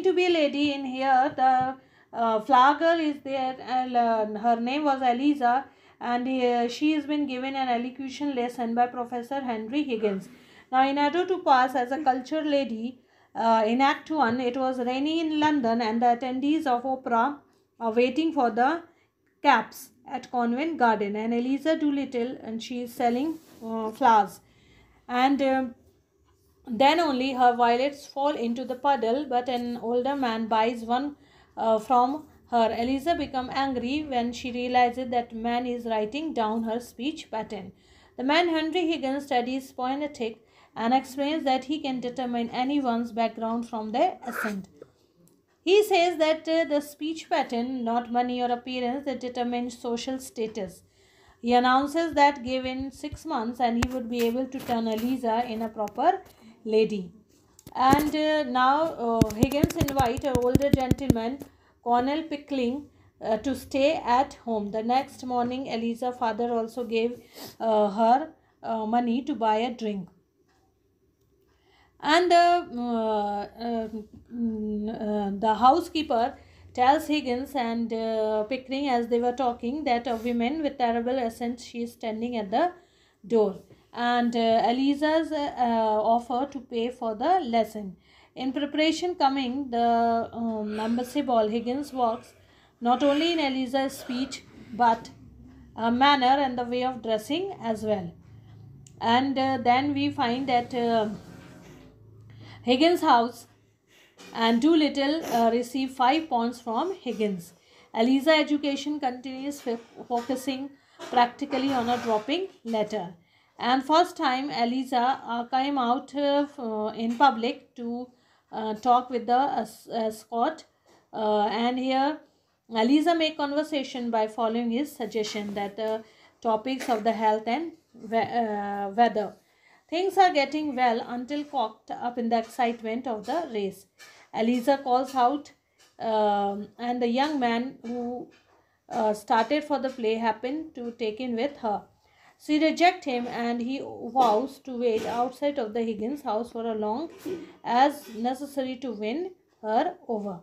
claiming to be a lady in here the uh, flower girl is there and uh, her name was Eliza and uh, she has been given an elocution lesson by Professor Henry Higgins. Now in order to pass as a culture lady uh, in Act 1 it was raining in London and the attendees of opera are waiting for the caps at Convent Garden and Eliza Doolittle and she is selling uh, flowers and um, then only her violets fall into the puddle, but an older man buys one uh, from her. Eliza becomes angry when she realizes that man is writing down her speech pattern. The man Henry Higgins studies phonetics and explains that he can determine anyone's background from their accent. He says that uh, the speech pattern, not money or appearance, that determines social status. He announces that given six months and he would be able to turn Eliza in a proper lady and uh, now uh, higgins invite an older gentleman colonel pickling uh, to stay at home the next morning eliza father also gave uh, her uh, money to buy a drink and the uh, mm, housekeeper tells higgins and pickering as they were talking that a woman with terrible accent she is standing at the door and uh, Eliza's uh, uh, offer to pay for the lesson. In preparation coming the um, Ambassador Higgins works not only in Eliza's speech but uh, manner and the way of dressing as well. And uh, then we find that uh, Higgins' house and Doolittle uh, receive five points from Higgins. Eliza education continues focusing practically on a dropping letter and first time Eliza uh, came out uh, uh, in public to talk with the Scott and here Eliza made conversation by following his suggestion that the topics of the health and we weather. Things are getting well until cocked up in the excitement of the race. Eliza calls out um, and the young man who uh, started for the play happened to take in with her. She rejects him and he vows to wait outside of the Higgins house for a long as necessary to win her over.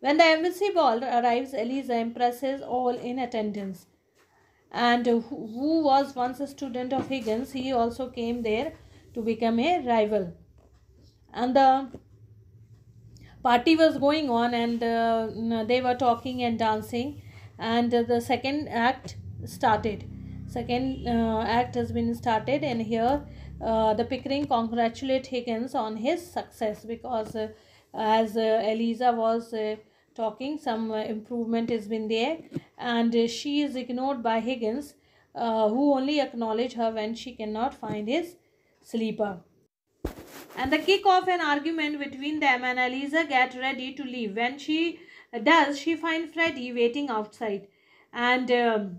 When the embassy ball arrives, Eliza impresses all in attendance. And who was once a student of Higgins, he also came there to become a rival. And the party was going on, and uh, they were talking and dancing. And the second act started second uh, act has been started and here uh, the pickering congratulate higgins on his success because uh, as uh, eliza was uh, talking some uh, improvement has been there and she is ignored by higgins who only acknowledge her when she cannot find his sleeper and the kick off an argument between them and eliza get ready to leave when she does she find freddy waiting outside and um,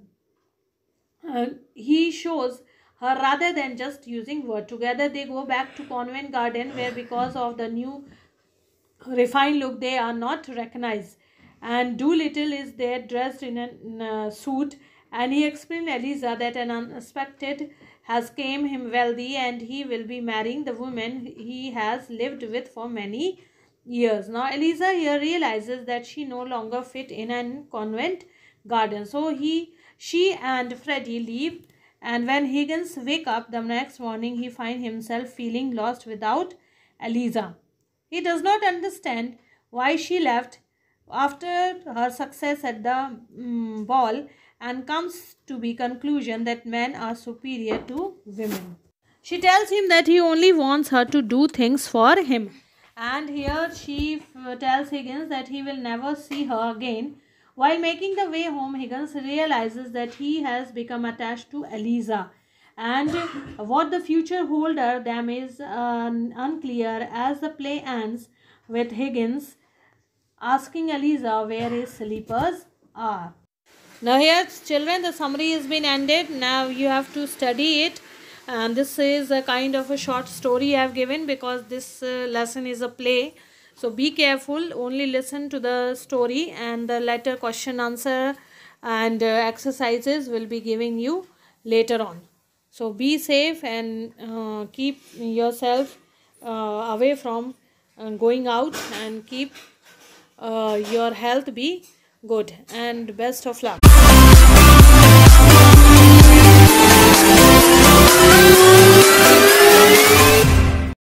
uh, he shows her rather than just using word. Together they go back to Convent Garden where because of the new refined look they are not recognized. And Doolittle is there dressed in a, in suit and he explained Eliza that an unexpected has came him wealthy and he will be marrying the woman he has lived with for many years. Now Eliza here realizes that she no longer fit in a convent garden. So he, she and Freddy leave and when Higgins wake up the next morning he find himself feeling lost without Eliza. He does not understand why she left after her success at the um, ball and comes to the conclusion that men are superior to women. She tells him that he only wants her to do things for him. And here she uh, tells Higgins that he will never see her again while making the way home, Higgins realizes that he has become attached to Eliza and what the future holder them is uh, unclear as the play ends with Higgins asking Eliza where his slippers are. Now here children the summary has been ended. Now you have to study it and this is a kind of a short story I have given because this uh, lesson is a play so be careful only listen to the story and the later question answer and uh, exercises will be giving you later on so be safe and uh, keep yourself uh, away from uh, going out and keep uh, your health be good and best of luck